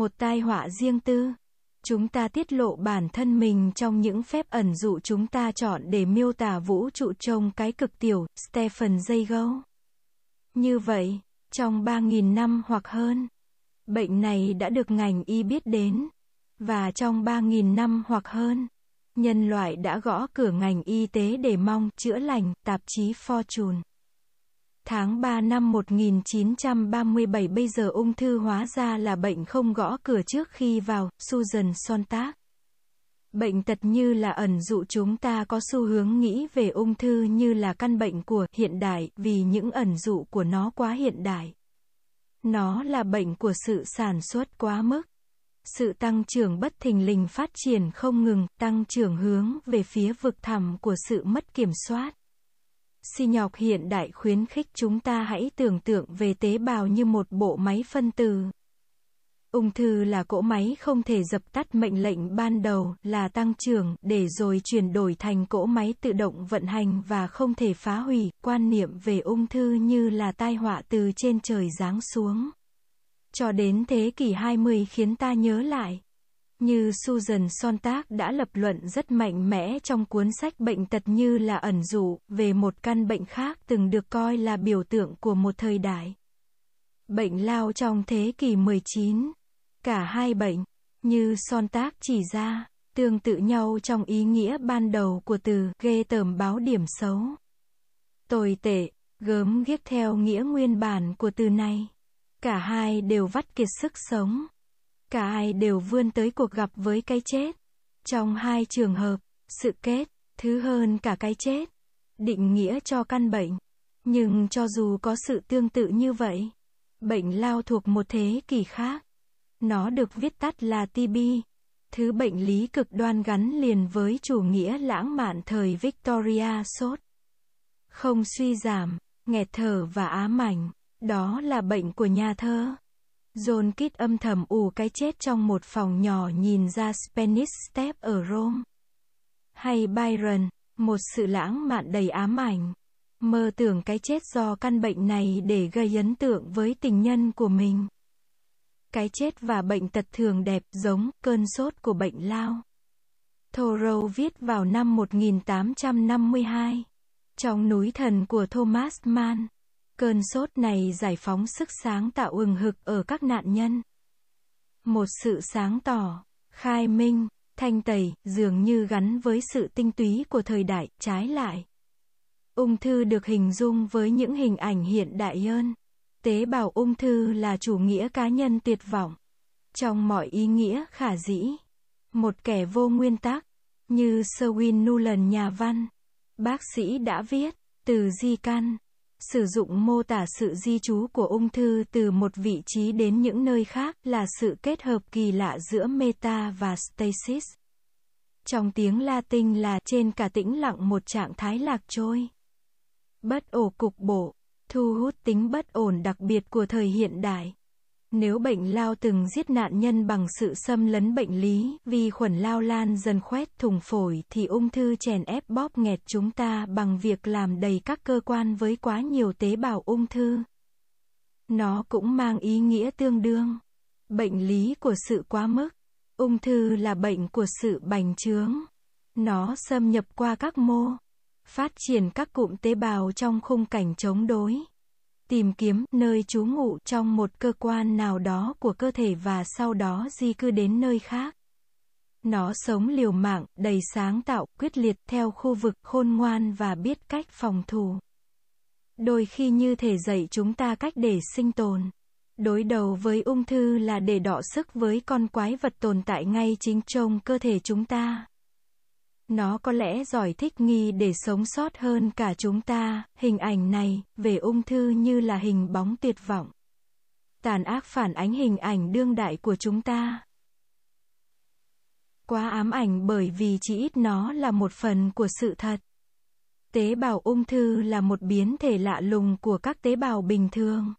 một tai họa riêng tư. Chúng ta tiết lộ bản thân mình trong những phép ẩn dụ chúng ta chọn để miêu tả vũ trụ trông cái cực tiểu, Stephen Jaygo. Như vậy, trong 3.000 năm hoặc hơn, bệnh này đã được ngành y biết đến. Và trong 3.000 năm hoặc hơn, nhân loại đã gõ cửa ngành y tế để mong chữa lành, tạp chí Fortune. Tháng 3 năm 1937 bây giờ ung thư hóa ra là bệnh không gõ cửa trước khi vào, Susan Sontag. Bệnh tật như là ẩn dụ chúng ta có xu hướng nghĩ về ung thư như là căn bệnh của hiện đại vì những ẩn dụ của nó quá hiện đại. Nó là bệnh của sự sản xuất quá mức. Sự tăng trưởng bất thình lình phát triển không ngừng, tăng trưởng hướng về phía vực thẳm của sự mất kiểm soát si nhọc hiện đại khuyến khích chúng ta hãy tưởng tượng về tế bào như một bộ máy phân tử. Ung thư là cỗ máy không thể dập tắt mệnh lệnh ban đầu là tăng trưởng để rồi chuyển đổi thành cỗ máy tự động vận hành và không thể phá hủy. Quan niệm về ung thư như là tai họa từ trên trời giáng xuống. Cho đến thế kỷ 20 khiến ta nhớ lại như Susan Sontag đã lập luận rất mạnh mẽ trong cuốn sách Bệnh tật như là ẩn dụ về một căn bệnh khác từng được coi là biểu tượng của một thời đại. Bệnh lao trong thế kỷ 19. Cả hai bệnh, như Sontag chỉ ra, tương tự nhau trong ý nghĩa ban đầu của từ ghê tởm báo điểm xấu. Tồi tệ, gớm ghiếc theo nghĩa nguyên bản của từ này. Cả hai đều vắt kiệt sức sống cả hai đều vươn tới cuộc gặp với cái chết. Trong hai trường hợp, sự kết, thứ hơn cả cái chết, định nghĩa cho căn bệnh. Nhưng cho dù có sự tương tự như vậy, bệnh lao thuộc một thế kỷ khác. Nó được viết tắt là TB, thứ bệnh lý cực đoan gắn liền với chủ nghĩa lãng mạn thời Victoria sốt. Không suy giảm, nghẹt thở và ám ảnh, đó là bệnh của nhà thơ. Ừ. John Kit âm thầm ù cái chết trong một phòng nhỏ nhìn ra Spanish Step ở Rome. Hay Byron, một sự lãng mạn đầy ám ảnh. Mơ tưởng cái chết do căn bệnh này để gây ấn tượng với tình nhân của mình. Cái chết và bệnh tật thường đẹp giống cơn sốt của bệnh lao. Thoreau viết vào năm 1852 trong núi thần của Thomas Mann. Cơn sốt này giải phóng sức sáng tạo ừng hực ở các nạn nhân. Một sự sáng tỏ, khai minh, thanh tẩy, dường như gắn với sự tinh túy của thời đại, trái lại. Ung thư được hình dung với những hình ảnh hiện đại hơn. Tế bào ung thư là chủ nghĩa cá nhân tuyệt vọng. Trong mọi ý nghĩa khả dĩ, một kẻ vô nguyên tắc, như Sherwin Nuland nhà văn, bác sĩ đã viết, từ di căn. Sử dụng mô tả sự di trú của ung thư từ một vị trí đến những nơi khác là sự kết hợp kỳ lạ giữa meta và stasis. Trong tiếng Latin là trên cả tĩnh lặng một trạng thái lạc trôi. Bất ổ cục bộ, thu hút tính bất ổn đặc biệt của thời hiện đại. Nếu bệnh lao từng giết nạn nhân bằng sự xâm lấn bệnh lý, vi khuẩn lao lan dần khoét thùng phổi thì ung thư chèn ép bóp nghẹt chúng ta bằng việc làm đầy các cơ quan với quá nhiều tế bào ung thư. Nó cũng mang ý nghĩa tương đương. Bệnh lý của sự quá mức. Ung thư là bệnh của sự bành trướng. Nó xâm nhập qua các mô, phát triển các cụm tế bào trong khung cảnh chống đối tìm kiếm nơi trú ngụ trong một cơ quan nào đó của cơ thể và sau đó di cư đến nơi khác. Nó sống liều mạng, đầy sáng tạo, quyết liệt theo khu vực khôn ngoan và biết cách phòng thủ. Đôi khi như thể dạy chúng ta cách để sinh tồn. Đối đầu với ung thư là để đọ sức với con quái vật tồn tại ngay chính trong cơ thể chúng ta. Nó có lẽ giỏi thích nghi để sống sót hơn cả chúng ta. Hình ảnh này, về ung thư như là hình bóng tuyệt vọng. Tàn ác phản ánh hình ảnh đương đại của chúng ta. Quá ám ảnh bởi vì chỉ ít nó là một phần của sự thật. Tế bào ung thư là một biến thể lạ lùng của các tế bào bình thường.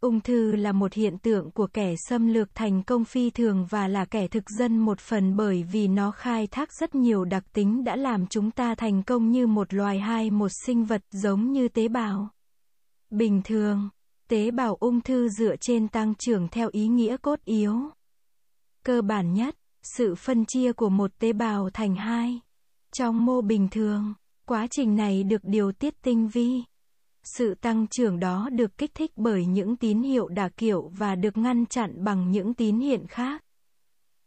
Ung thư là một hiện tượng của kẻ xâm lược thành công phi thường và là kẻ thực dân một phần bởi vì nó khai thác rất nhiều đặc tính đã làm chúng ta thành công như một loài hai một sinh vật giống như tế bào. Bình thường, tế bào ung thư dựa trên tăng trưởng theo ý nghĩa cốt yếu. Cơ bản nhất, sự phân chia của một tế bào thành hai. Trong mô bình thường, quá trình này được điều tiết tinh vi sự tăng trưởng đó được kích thích bởi những tín hiệu đà kiểu và được ngăn chặn bằng những tín hiện khác.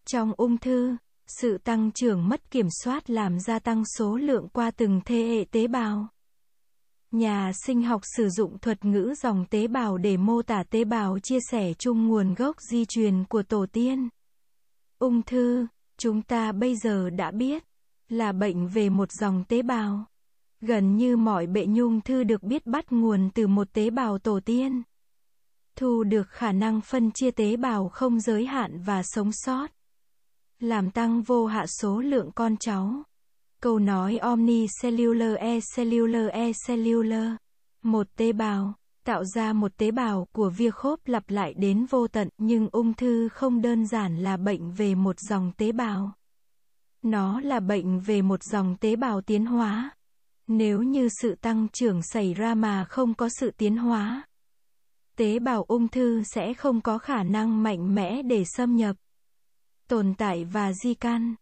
Trong ung thư, sự tăng trưởng mất kiểm soát làm gia tăng số lượng qua từng thế hệ tế bào. Nhà sinh học sử dụng thuật ngữ dòng tế bào để mô tả tế bào chia sẻ chung nguồn gốc di truyền của tổ tiên. Ung thư, chúng ta bây giờ đã biết, là bệnh về một dòng tế bào. Gần như mọi bệnh nhung thư được biết bắt nguồn từ một tế bào tổ tiên. Thu được khả năng phân chia tế bào không giới hạn và sống sót. Làm tăng vô hạ số lượng con cháu. Câu nói omnicellular e-cellular e-cellular. Một tế bào, tạo ra một tế bào của via khốp lặp lại đến vô tận nhưng ung thư không đơn giản là bệnh về một dòng tế bào. Nó là bệnh về một dòng tế bào tiến hóa. Nếu như sự tăng trưởng xảy ra mà không có sự tiến hóa, tế bào ung thư sẽ không có khả năng mạnh mẽ để xâm nhập, tồn tại và di căn.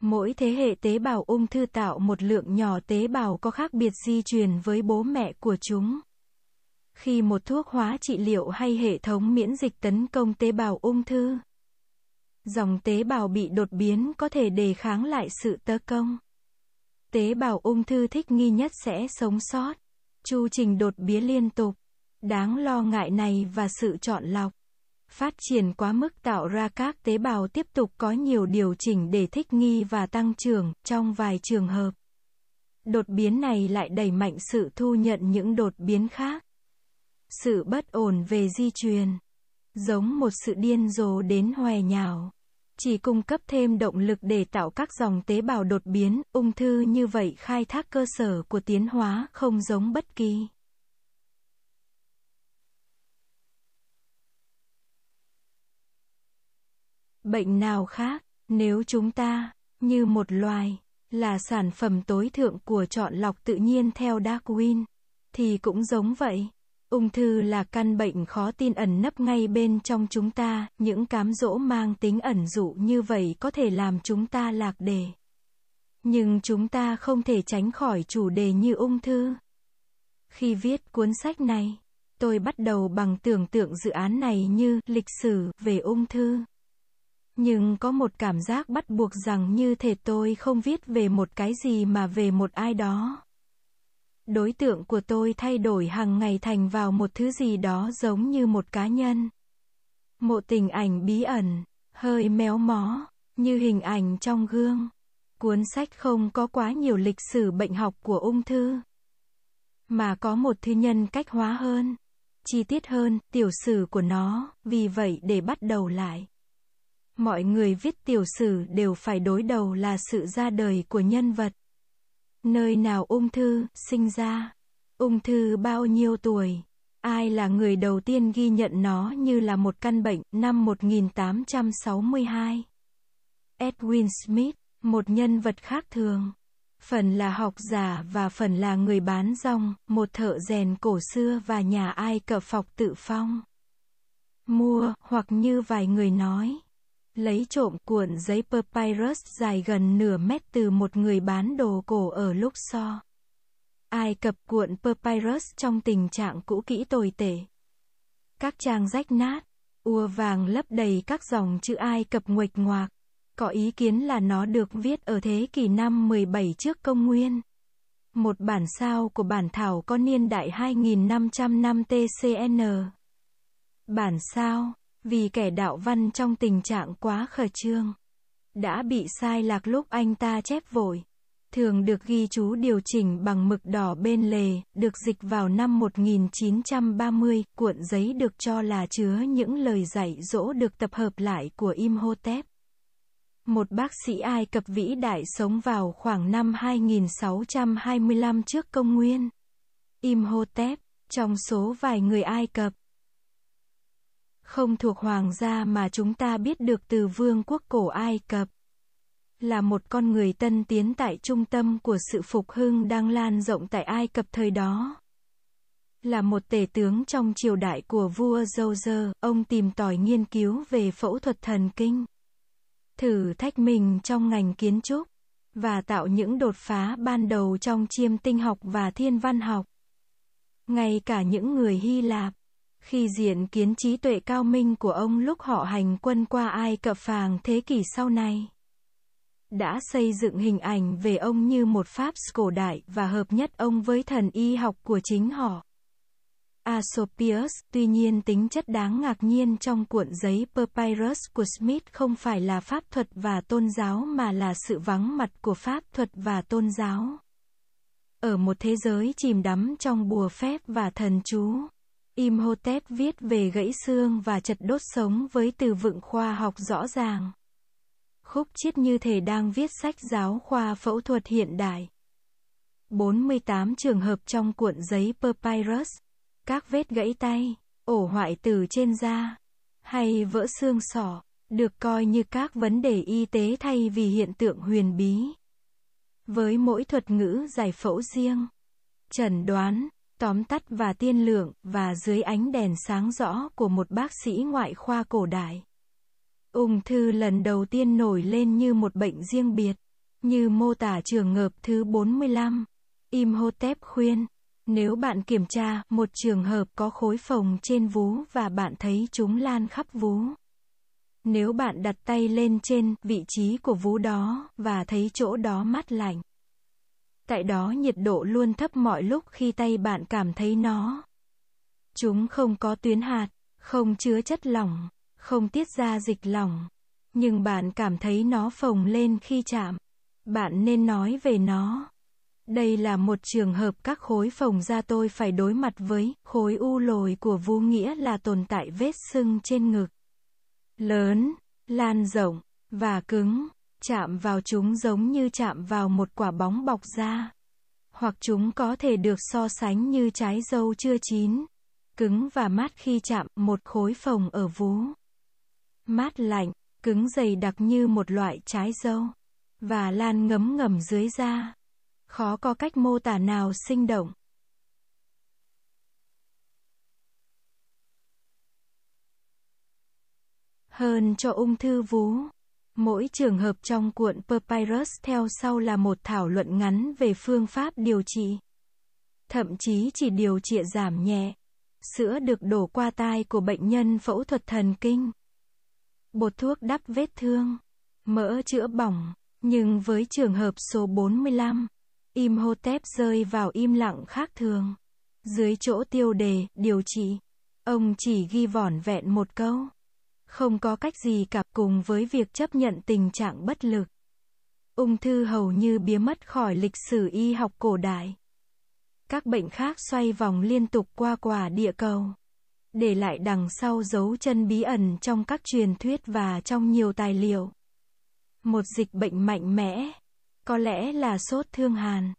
Mỗi thế hệ tế bào ung thư tạo một lượng nhỏ tế bào có khác biệt di truyền với bố mẹ của chúng. Khi một thuốc hóa trị liệu hay hệ thống miễn dịch tấn công tế bào ung thư, dòng tế bào bị đột biến có thể đề kháng lại sự tấn công tế bào ung thư thích nghi nhất sẽ sống sót. Chu trình đột biến liên tục, đáng lo ngại này và sự chọn lọc phát triển quá mức tạo ra các tế bào tiếp tục có nhiều điều chỉnh để thích nghi và tăng trưởng trong vài trường hợp. Đột biến này lại đẩy mạnh sự thu nhận những đột biến khác. Sự bất ổn về di truyền, giống một sự điên rồ đến hoè nhào chỉ cung cấp thêm động lực để tạo các dòng tế bào đột biến, ung thư như vậy khai thác cơ sở của tiến hóa không giống bất kỳ. Bệnh nào khác, nếu chúng ta, như một loài, là sản phẩm tối thượng của chọn lọc tự nhiên theo Darwin, thì cũng giống vậy. Ung thư là căn bệnh khó tin ẩn nấp ngay bên trong chúng ta, những cám dỗ mang tính ẩn dụ như vậy có thể làm chúng ta lạc đề. Nhưng chúng ta không thể tránh khỏi chủ đề như ung thư. Khi viết cuốn sách này, tôi bắt đầu bằng tưởng tượng dự án này như lịch sử về ung thư. Nhưng có một cảm giác bắt buộc rằng như thể tôi không viết về một cái gì mà về một ai đó đối tượng của tôi thay đổi hàng ngày thành vào một thứ gì đó giống như một cá nhân. Một tình ảnh bí ẩn, hơi méo mó, như hình ảnh trong gương. Cuốn sách không có quá nhiều lịch sử bệnh học của ung thư, mà có một thư nhân cách hóa hơn, chi tiết hơn, tiểu sử của nó, vì vậy để bắt đầu lại. Mọi người viết tiểu sử đều phải đối đầu là sự ra đời của nhân vật. Nơi nào ung thư sinh ra? Ung thư bao nhiêu tuổi? Ai là người đầu tiên ghi nhận nó như là một căn bệnh năm 1862? Edwin Smith, một nhân vật khác thường. Phần là học giả và phần là người bán rong, một thợ rèn cổ xưa và nhà ai cờ phọc tự phong. Mua, hoặc như vài người nói lấy trộm cuộn giấy papyrus dài gần nửa mét từ một người bán đồ cổ ở Luxor. Ai Cập cuộn papyrus trong tình trạng cũ kỹ tồi tệ. Các trang rách nát, ua vàng lấp đầy các dòng chữ Ai Cập nguệch ngoạc. Có ý kiến là nó được viết ở thế kỷ năm 17 trước công nguyên. Một bản sao của bản thảo có niên đại 2500 năm TCN. Bản sao vì kẻ đạo văn trong tình trạng quá khờ trương, đã bị sai lạc lúc anh ta chép vội, thường được ghi chú điều chỉnh bằng mực đỏ bên lề, được dịch vào năm 1930, cuộn giấy được cho là chứa những lời dạy dỗ được tập hợp lại của Imhotep. Một bác sĩ Ai Cập vĩ đại sống vào khoảng năm 2625 trước công nguyên. Imhotep, trong số vài người Ai Cập, không thuộc hoàng gia mà chúng ta biết được từ vương quốc cổ Ai Cập. Là một con người tân tiến tại trung tâm của sự phục hưng đang lan rộng tại Ai Cập thời đó. Là một tể tướng trong triều đại của vua Dôzer, ông tìm tòi nghiên cứu về phẫu thuật thần kinh. Thử thách mình trong ngành kiến trúc, và tạo những đột phá ban đầu trong chiêm tinh học và thiên văn học. Ngay cả những người Hy Lạp, khi diện kiến trí tuệ cao minh của ông lúc họ hành quân qua Ai Cập phàng thế kỷ sau này, đã xây dựng hình ảnh về ông như một Pháp cổ đại và hợp nhất ông với thần y học của chính họ. Asopius, tuy nhiên tính chất đáng ngạc nhiên trong cuộn giấy Papyrus của Smith không phải là pháp thuật và tôn giáo mà là sự vắng mặt của pháp thuật và tôn giáo. Ở một thế giới chìm đắm trong bùa phép và thần chú. Imhotep viết về gãy xương và chật đốt sống với từ vựng khoa học rõ ràng. Khúc chiết như thể đang viết sách giáo khoa phẫu thuật hiện đại. 48 trường hợp trong cuộn giấy papyrus, các vết gãy tay, ổ hoại tử trên da, hay vỡ xương sỏ, được coi như các vấn đề y tế thay vì hiện tượng huyền bí. Với mỗi thuật ngữ giải phẫu riêng, trần đoán, tóm tắt và tiên lượng, và dưới ánh đèn sáng rõ của một bác sĩ ngoại khoa cổ đại. Ung thư lần đầu tiên nổi lên như một bệnh riêng biệt, như mô tả trường hợp thứ 45. Imhotep khuyên, nếu bạn kiểm tra một trường hợp có khối phồng trên vú và bạn thấy chúng lan khắp vú. Nếu bạn đặt tay lên trên vị trí của vú đó và thấy chỗ đó mát lạnh, tại đó nhiệt độ luôn thấp mọi lúc khi tay bạn cảm thấy nó. Chúng không có tuyến hạt, không chứa chất lỏng, không tiết ra dịch lỏng, nhưng bạn cảm thấy nó phồng lên khi chạm. Bạn nên nói về nó. Đây là một trường hợp các khối phồng da tôi phải đối mặt với, khối u lồi của vô nghĩa là tồn tại vết sưng trên ngực. Lớn, lan rộng, và cứng. Chạm vào chúng giống như chạm vào một quả bóng bọc da. Hoặc chúng có thể được so sánh như trái dâu chưa chín. Cứng và mát khi chạm một khối phồng ở vú. Mát lạnh, cứng dày đặc như một loại trái dâu. Và lan ngấm ngầm dưới da. Khó có cách mô tả nào sinh động. hơn cho ung thư vú. Mỗi trường hợp trong cuộn Papyrus theo sau là một thảo luận ngắn về phương pháp điều trị. Thậm chí chỉ điều trị giảm nhẹ. Sữa được đổ qua tai của bệnh nhân phẫu thuật thần kinh. Bột thuốc đắp vết thương. Mỡ chữa bỏng. Nhưng với trường hợp số 45, im hô tép rơi vào im lặng khác thường. Dưới chỗ tiêu đề, điều trị, ông chỉ ghi vỏn vẹn một câu không có cách gì cả cùng với việc chấp nhận tình trạng bất lực. Ung thư hầu như biến mất khỏi lịch sử y học cổ đại. Các bệnh khác xoay vòng liên tục qua quả địa cầu, để lại đằng sau dấu chân bí ẩn trong các truyền thuyết và trong nhiều tài liệu. Một dịch bệnh mạnh mẽ, có lẽ là sốt thương hàn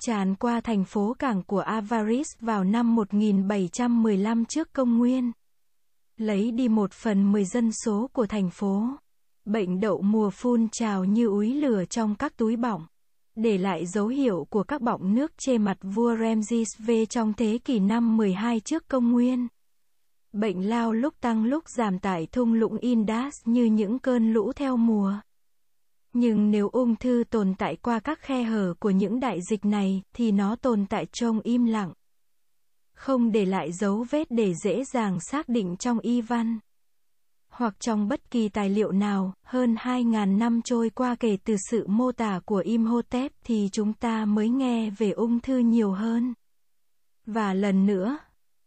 tràn qua thành phố cảng của Avaris vào năm 1715 trước công nguyên lấy đi một phần mười dân số của thành phố. Bệnh đậu mùa phun trào như úi lửa trong các túi bọng, để lại dấu hiệu của các bọng nước chê mặt vua Ramses V trong thế kỷ năm 12 trước công nguyên. Bệnh lao lúc tăng lúc giảm tại thung lũng Indus như những cơn lũ theo mùa. Nhưng nếu ung thư tồn tại qua các khe hở của những đại dịch này thì nó tồn tại trong im lặng không để lại dấu vết để dễ dàng xác định trong y văn hoặc trong bất kỳ tài liệu nào, hơn 2.000 năm trôi qua kể từ sự mô tả của Imhotep thì chúng ta mới nghe về ung thư nhiều hơn. Và lần nữa,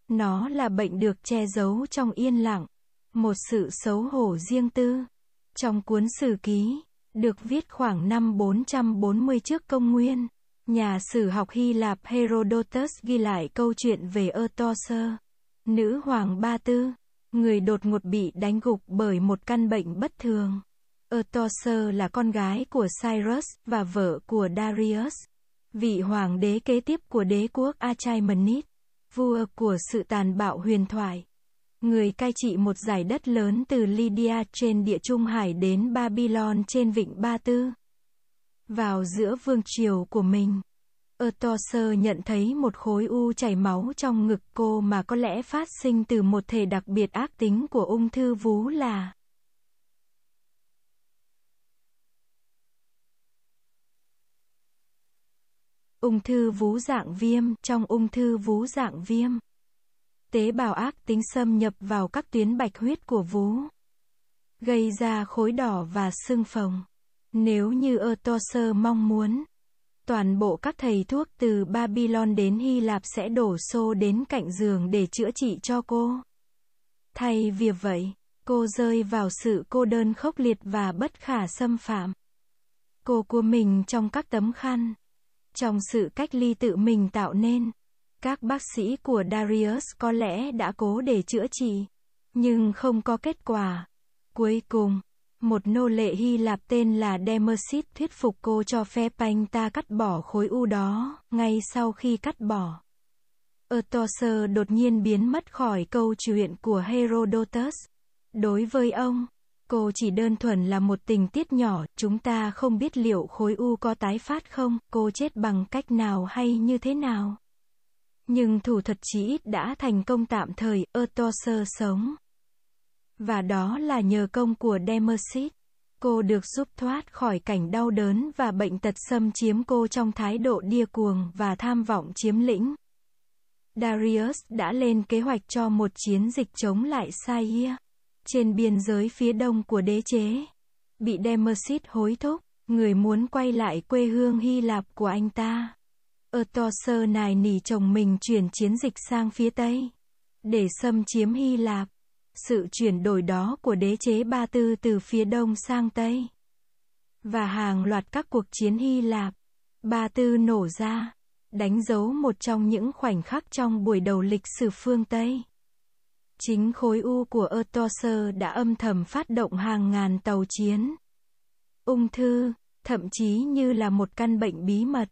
nó là bệnh được che giấu trong yên lặng, một sự xấu hổ riêng tư. Trong cuốn sử ký, được viết khoảng năm 440 trước công nguyên, Nhà sử học Hy Lạp Herodotus ghi lại câu chuyện về Eutoser, nữ hoàng Ba Tư, người đột ngột bị đánh gục bởi một căn bệnh bất thường. Eutoser là con gái của Cyrus và vợ của Darius, vị hoàng đế kế tiếp của đế quốc Achaemenid, vua của sự tàn bạo huyền thoại. Người cai trị một giải đất lớn từ Lydia trên địa Trung Hải đến Babylon trên vịnh Ba Tư vào giữa vương triều của mình. Ertoser nhận thấy một khối u chảy máu trong ngực cô mà có lẽ phát sinh từ một thể đặc biệt ác tính của ung thư vú là ung thư vú dạng viêm trong ung thư vú dạng viêm tế bào ác tính xâm nhập vào các tuyến bạch huyết của vú gây ra khối đỏ và sưng phồng nếu như Ertoser mong muốn, toàn bộ các thầy thuốc từ Babylon đến Hy Lạp sẽ đổ xô đến cạnh giường để chữa trị cho cô. Thay vì vậy, cô rơi vào sự cô đơn khốc liệt và bất khả xâm phạm. Cô của mình trong các tấm khăn, trong sự cách ly tự mình tạo nên. Các bác sĩ của Darius có lẽ đã cố để chữa trị, nhưng không có kết quả. Cuối cùng một nô lệ Hy Lạp tên là Demersit thuyết phục cô cho phép anh ta cắt bỏ khối u đó, ngay sau khi cắt bỏ. Ertoser đột nhiên biến mất khỏi câu chuyện của Herodotus. Đối với ông, cô chỉ đơn thuần là một tình tiết nhỏ, chúng ta không biết liệu khối u có tái phát không, cô chết bằng cách nào hay như thế nào. Nhưng thủ thuật chỉ ít đã thành công tạm thời, Ertoser sống. Và đó là nhờ công của Demersit. Cô được giúp thoát khỏi cảnh đau đớn và bệnh tật xâm chiếm cô trong thái độ điên cuồng và tham vọng chiếm lĩnh. Darius đã lên kế hoạch cho một chiến dịch chống lại Saia trên biên giới phía đông của đế chế. Bị Demersit hối thúc, người muốn quay lại quê hương Hy Lạp của anh ta. Ertosơ nài nỉ chồng mình chuyển chiến dịch sang phía Tây, để xâm chiếm Hy Lạp sự chuyển đổi đó của đế chế Ba Tư từ phía đông sang tây và hàng loạt các cuộc chiến Hy Lạp, Ba Tư nổ ra, đánh dấu một trong những khoảnh khắc trong buổi đầu lịch sử phương Tây. Chính khối U của Ertoser đã âm thầm phát động hàng ngàn tàu chiến. Ung thư, thậm chí như là một căn bệnh bí mật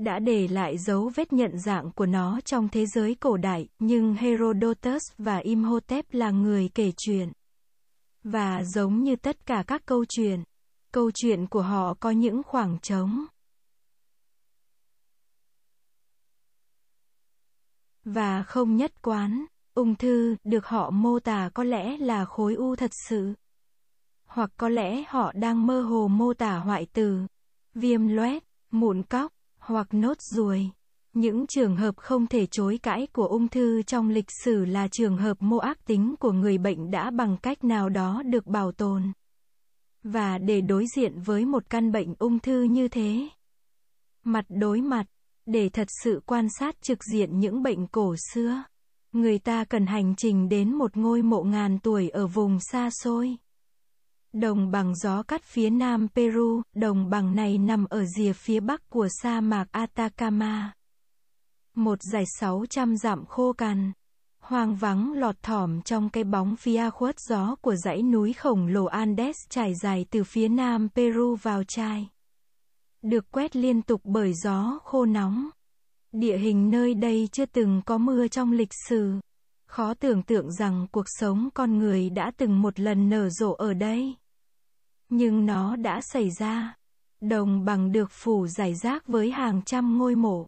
đã để lại dấu vết nhận dạng của nó trong thế giới cổ đại, nhưng Herodotus và Imhotep là người kể chuyện. Và giống như tất cả các câu chuyện, câu chuyện của họ có những khoảng trống. Và không nhất quán, ung thư được họ mô tả có lẽ là khối u thật sự. Hoặc có lẽ họ đang mơ hồ mô tả hoại tử, viêm loét, mụn cóc, hoặc nốt ruồi. Những trường hợp không thể chối cãi của ung thư trong lịch sử là trường hợp mô ác tính của người bệnh đã bằng cách nào đó được bảo tồn. Và để đối diện với một căn bệnh ung thư như thế, mặt đối mặt, để thật sự quan sát trực diện những bệnh cổ xưa, người ta cần hành trình đến một ngôi mộ ngàn tuổi ở vùng xa xôi. Đồng bằng gió cắt phía nam Peru, đồng bằng này nằm ở rìa phía bắc của sa mạc Atacama. Một dải 600 dặm khô cằn, hoang vắng lọt thỏm trong cái bóng phía khuất gió của dãy núi khổng lồ Andes trải dài từ phía nam Peru vào chai. Được quét liên tục bởi gió khô nóng. Địa hình nơi đây chưa từng có mưa trong lịch sử. Khó tưởng tượng rằng cuộc sống con người đã từng một lần nở rộ ở đây. Nhưng nó đã xảy ra. Đồng bằng được phủ giải rác với hàng trăm ngôi mộ,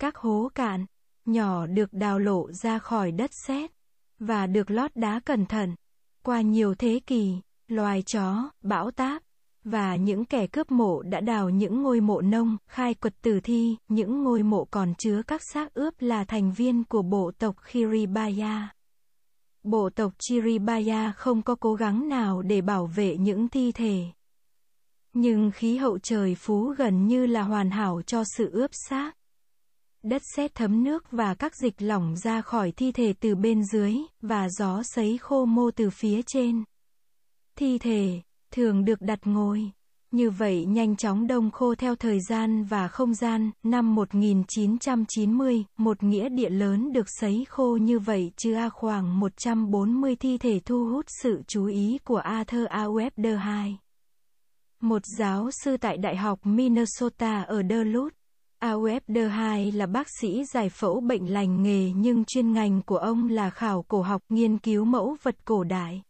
các hố cạn, nhỏ được đào lộ ra khỏi đất sét và được lót đá cẩn thận. Qua nhiều thế kỷ, loài chó, bão táp, và những kẻ cướp mộ đã đào những ngôi mộ nông, khai quật tử thi, những ngôi mộ còn chứa các xác ướp là thành viên của bộ tộc Kiribaya. Bộ tộc Chiribaya không có cố gắng nào để bảo vệ những thi thể. Nhưng khí hậu trời phú gần như là hoàn hảo cho sự ướp xác. Đất sét thấm nước và các dịch lỏng ra khỏi thi thể từ bên dưới, và gió sấy khô mô từ phía trên. Thi thể, thường được đặt ngồi. Như vậy nhanh chóng đông khô theo thời gian và không gian, năm 1990, một nghĩa địa lớn được sấy khô như vậy chứ A khoảng 140 thi thể thu hút sự chú ý của Arthur A. Webder II. Một giáo sư tại Đại học Minnesota ở Duluth. A. Webder II là bác sĩ giải phẫu bệnh lành nghề nhưng chuyên ngành của ông là khảo cổ học, nghiên cứu mẫu vật cổ đại.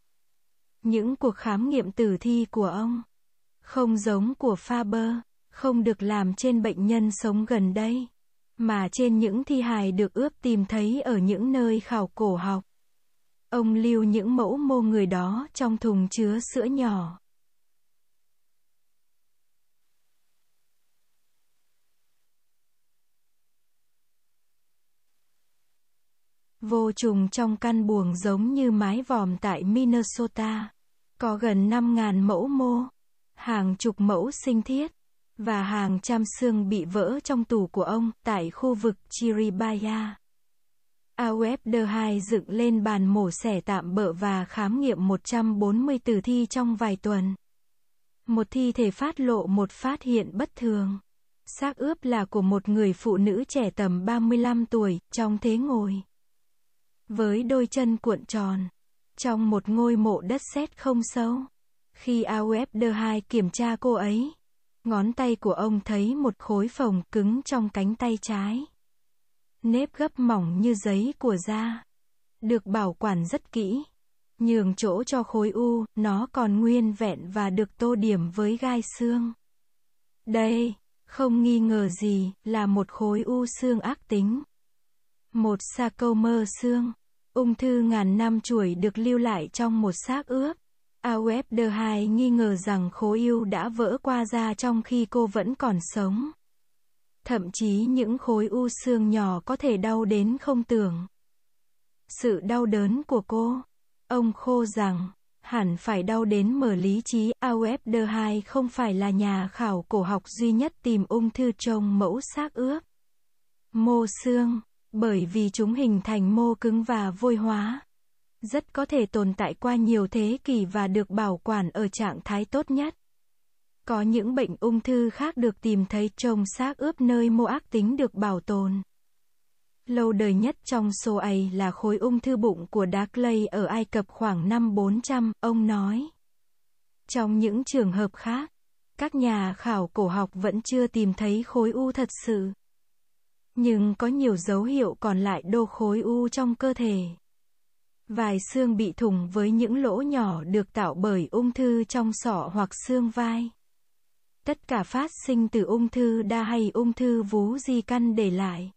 Những cuộc khám nghiệm tử thi của ông không giống của Faber, không được làm trên bệnh nhân sống gần đây, mà trên những thi hài được ướp tìm thấy ở những nơi khảo cổ học. Ông lưu những mẫu mô người đó trong thùng chứa sữa nhỏ. Vô trùng trong căn buồng giống như mái vòm tại Minnesota có gần 5.000 mẫu mô, hàng chục mẫu sinh thiết, và hàng trăm xương bị vỡ trong tù của ông tại khu vực Chiribaya. AWFD2 dựng lên bàn mổ xẻ tạm bỡ và khám nghiệm 140 tử thi trong vài tuần. Một thi thể phát lộ một phát hiện bất thường. Xác ướp là của một người phụ nữ trẻ tầm 35 tuổi, trong thế ngồi. Với đôi chân cuộn tròn, trong một ngôi mộ đất sét không sâu, khi AUFD2 kiểm tra cô ấy, ngón tay của ông thấy một khối phồng cứng trong cánh tay trái. Nếp gấp mỏng như giấy của da, được bảo quản rất kỹ. Nhường chỗ cho khối u, nó còn nguyên vẹn và được tô điểm với gai xương. Đây, không nghi ngờ gì, là một khối u xương ác tính. Một sa câu mơ xương. Ung thư ngàn năm chuỗi được lưu lại trong một xác ướp. AWFD2 nghi ngờ rằng khối yêu đã vỡ qua da trong khi cô vẫn còn sống. Thậm chí những khối u xương nhỏ có thể đau đến không tưởng. Sự đau đớn của cô, ông khô rằng, hẳn phải đau đến mở lý trí. AWFD2 không phải là nhà khảo cổ học duy nhất tìm ung thư trông mẫu xác ướp. Mô xương bởi vì chúng hình thành mô cứng và vôi hóa. Rất có thể tồn tại qua nhiều thế kỷ và được bảo quản ở trạng thái tốt nhất. Có những bệnh ung thư khác được tìm thấy trong xác ướp nơi mô ác tính được bảo tồn. Lâu đời nhất trong số ấy là khối ung thư bụng của Darkley ở Ai Cập khoảng năm 400, ông nói. Trong những trường hợp khác, các nhà khảo cổ học vẫn chưa tìm thấy khối u thật sự nhưng có nhiều dấu hiệu còn lại đô khối u trong cơ thể. Vài xương bị thủng với những lỗ nhỏ được tạo bởi ung thư trong sọ hoặc xương vai. Tất cả phát sinh từ ung thư đa hay ung thư vú di căn để lại.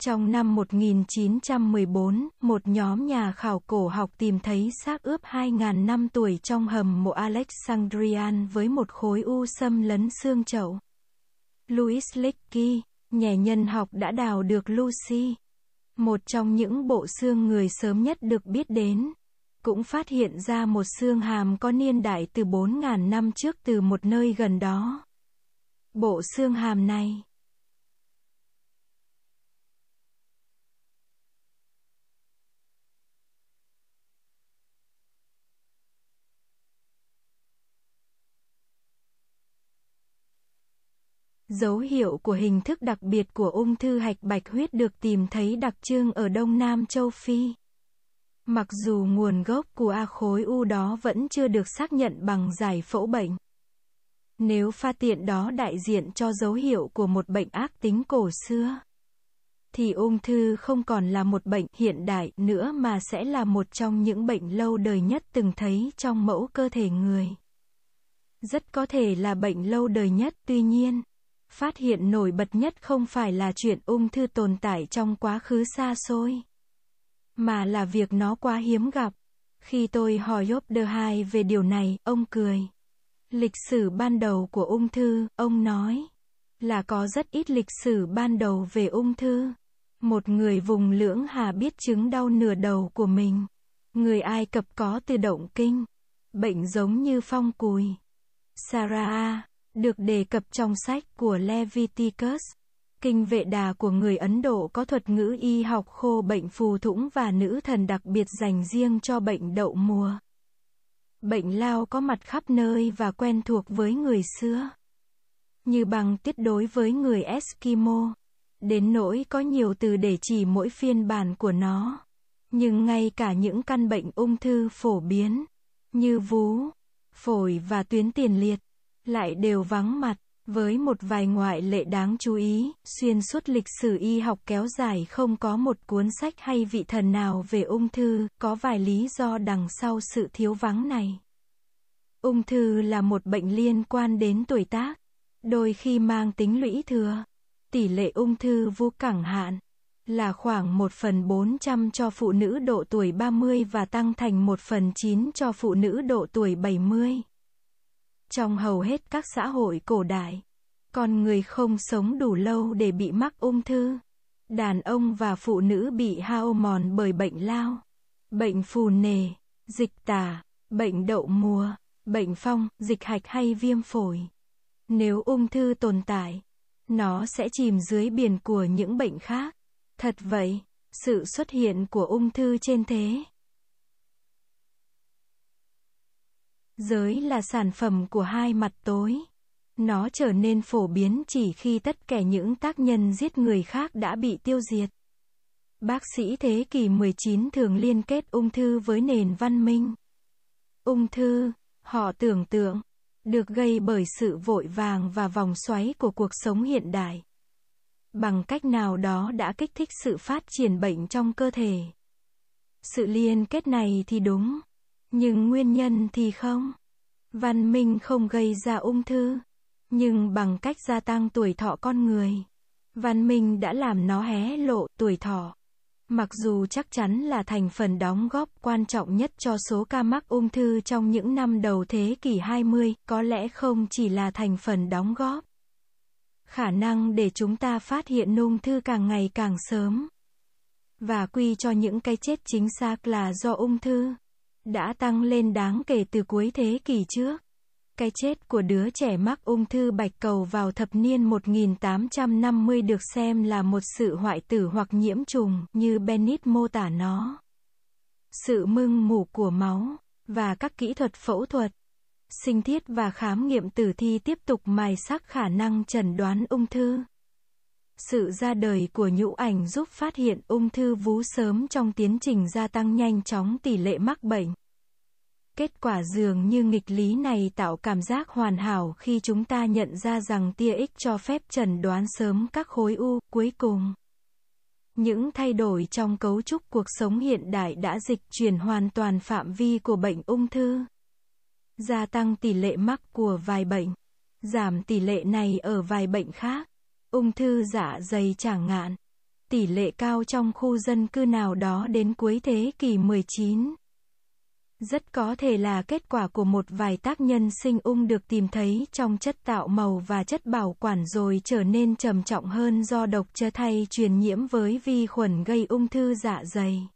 Trong năm 1914, một nhóm nhà khảo cổ học tìm thấy xác ướp 2.000 năm tuổi trong hầm mộ Alexandrian với một khối u xâm lấn xương chậu. Louis Leakey, Nhà nhân học đã đào được Lucy, một trong những bộ xương người sớm nhất được biết đến. Cũng phát hiện ra một xương hàm có niên đại từ 4.000 năm trước từ một nơi gần đó. Bộ xương hàm này Dấu hiệu của hình thức đặc biệt của ung thư hạch bạch huyết được tìm thấy đặc trưng ở Đông Nam châu Phi. Mặc dù nguồn gốc của A khối u đó vẫn chưa được xác nhận bằng giải phẫu bệnh. Nếu pha tiện đó đại diện cho dấu hiệu của một bệnh ác tính cổ xưa, thì ung thư không còn là một bệnh hiện đại nữa mà sẽ là một trong những bệnh lâu đời nhất từng thấy trong mẫu cơ thể người. Rất có thể là bệnh lâu đời nhất tuy nhiên, Phát hiện nổi bật nhất không phải là chuyện ung thư tồn tại trong quá khứ xa xôi, mà là việc nó quá hiếm gặp. Khi tôi hỏi Job hai về điều này, ông cười. Lịch sử ban đầu của ung thư, ông nói, là có rất ít lịch sử ban đầu về ung thư. Một người vùng lưỡng hà biết chứng đau nửa đầu của mình. Người Ai Cập có từ động kinh. Bệnh giống như phong cùi. Sarah được đề cập trong sách của Leviticus. Kinh vệ đà của người Ấn Độ có thuật ngữ y học khô bệnh phù thủng và nữ thần đặc biệt dành riêng cho bệnh đậu mùa. Bệnh lao có mặt khắp nơi và quen thuộc với người xưa. Như bằng tiết đối với người Eskimo. Đến nỗi có nhiều từ để chỉ mỗi phiên bản của nó. Nhưng ngay cả những căn bệnh ung thư phổ biến, như vú, phổi và tuyến tiền liệt, lại đều vắng mặt. Với một vài ngoại lệ đáng chú ý, xuyên suốt lịch sử y học kéo dài không có một cuốn sách hay vị thần nào về ung thư, có vài lý do đằng sau sự thiếu vắng này. Ung thư là một bệnh liên quan đến tuổi tác, đôi khi mang tính lũy thừa. Tỷ lệ ung thư vô cẳng hạn là khoảng 1 phần 400 cho phụ nữ độ tuổi 30 và tăng thành 1 phần 9 cho phụ nữ độ tuổi 70. Trong hầu hết các xã hội cổ đại, con người không sống đủ lâu để bị mắc ung thư. Đàn ông và phụ nữ bị hao mòn bởi bệnh lao, bệnh phù nề, dịch tả, bệnh đậu mùa, bệnh phong, dịch hạch hay viêm phổi. Nếu ung thư tồn tại, nó sẽ chìm dưới biển của những bệnh khác. Thật vậy, sự xuất hiện của ung thư trên thế Giới là sản phẩm của hai mặt tối. Nó trở nên phổ biến chỉ khi tất cả những tác nhân giết người khác đã bị tiêu diệt. Bác sĩ thế kỷ 19 thường liên kết ung thư với nền văn minh. Ung thư, họ tưởng tượng, được gây bởi sự vội vàng và vòng xoáy của cuộc sống hiện đại. Bằng cách nào đó đã kích thích sự phát triển bệnh trong cơ thể. Sự liên kết này thì đúng nhưng nguyên nhân thì không. Văn minh không gây ra ung thư, nhưng bằng cách gia tăng tuổi thọ con người, văn minh đã làm nó hé lộ tuổi thọ. Mặc dù chắc chắn là thành phần đóng góp quan trọng nhất cho số ca mắc ung thư trong những năm đầu thế kỷ 20, có lẽ không chỉ là thành phần đóng góp. Khả năng để chúng ta phát hiện ung thư càng ngày càng sớm và quy cho những cái chết chính xác là do ung thư đã tăng lên đáng kể từ cuối thế kỷ trước. Cái chết của đứa trẻ mắc ung thư bạch cầu vào thập niên 1850 được xem là một sự hoại tử hoặc nhiễm trùng, như Bennett mô tả nó. Sự mưng mủ của máu, và các kỹ thuật phẫu thuật, sinh thiết và khám nghiệm tử thi tiếp tục mài sắc khả năng chẩn đoán ung thư. Sự ra đời của nhũ ảnh giúp phát hiện ung thư vú sớm trong tiến trình gia tăng nhanh chóng tỷ lệ mắc bệnh. Kết quả dường như nghịch lý này tạo cảm giác hoàn hảo khi chúng ta nhận ra rằng tia X cho phép trần đoán sớm các khối u cuối cùng. Những thay đổi trong cấu trúc cuộc sống hiện đại đã dịch chuyển hoàn toàn phạm vi của bệnh ung thư, gia tăng tỷ lệ mắc của vài bệnh, giảm tỷ lệ này ở vài bệnh khác ung thư dạ dày chẳng ngạn. Tỷ lệ cao trong khu dân cư nào đó đến cuối thế kỷ 19. Rất có thể là kết quả của một vài tác nhân sinh ung được tìm thấy trong chất tạo màu và chất bảo quản rồi trở nên trầm trọng hơn do độc chơ thay truyền nhiễm với vi khuẩn gây ung thư dạ dày.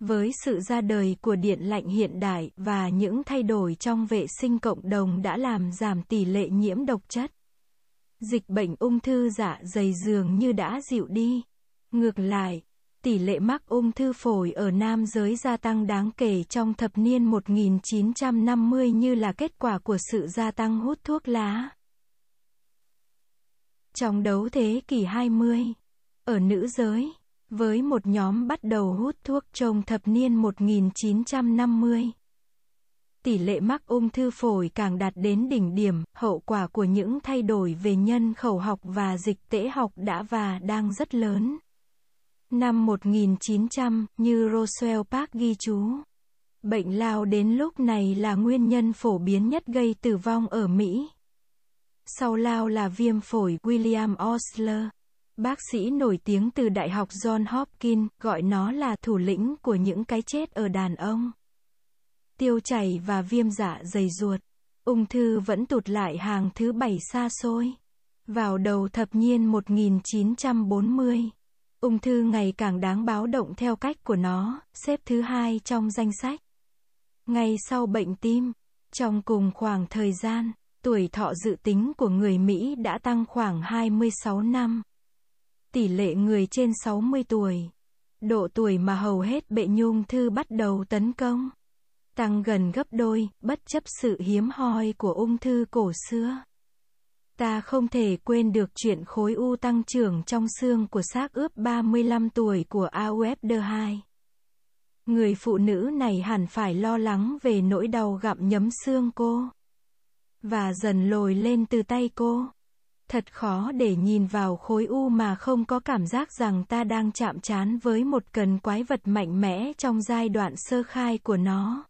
Với sự ra đời của điện lạnh hiện đại và những thay đổi trong vệ sinh cộng đồng đã làm giảm tỷ lệ nhiễm độc chất dịch bệnh ung thư dạ dày dường như đã dịu đi. Ngược lại, tỷ lệ mắc ung thư phổi ở nam giới gia tăng đáng kể trong thập niên 1950 như là kết quả của sự gia tăng hút thuốc lá. Trong đấu thế kỷ 20, ở nữ giới, với một nhóm bắt đầu hút thuốc trong thập niên 1950, tỷ lệ mắc ung thư phổi càng đạt đến đỉnh điểm, hậu quả của những thay đổi về nhân khẩu học và dịch tễ học đã và đang rất lớn. Năm 1900, như Roswell Park ghi chú, bệnh lao đến lúc này là nguyên nhân phổ biến nhất gây tử vong ở Mỹ. Sau lao là viêm phổi William Osler, bác sĩ nổi tiếng từ Đại học John Hopkins, gọi nó là thủ lĩnh của những cái chết ở đàn ông tiêu chảy và viêm dạ dày ruột. Ung thư vẫn tụt lại hàng thứ bảy xa xôi. Vào đầu thập niên 1940, ung thư ngày càng đáng báo động theo cách của nó, xếp thứ hai trong danh sách. Ngay sau bệnh tim, trong cùng khoảng thời gian, tuổi thọ dự tính của người Mỹ đã tăng khoảng 26 năm. Tỷ lệ người trên 60 tuổi, độ tuổi mà hầu hết bệnh ung thư bắt đầu tấn công tăng gần gấp đôi, bất chấp sự hiếm hoi của ung thư cổ xưa. Ta không thể quên được chuyện khối u tăng trưởng trong xương của xác ướp 35 tuổi của AUFD2. Người phụ nữ này hẳn phải lo lắng về nỗi đau gặm nhấm xương cô. Và dần lồi lên từ tay cô. Thật khó để nhìn vào khối u mà không có cảm giác rằng ta đang chạm trán với một cần quái vật mạnh mẽ trong giai đoạn sơ khai của nó.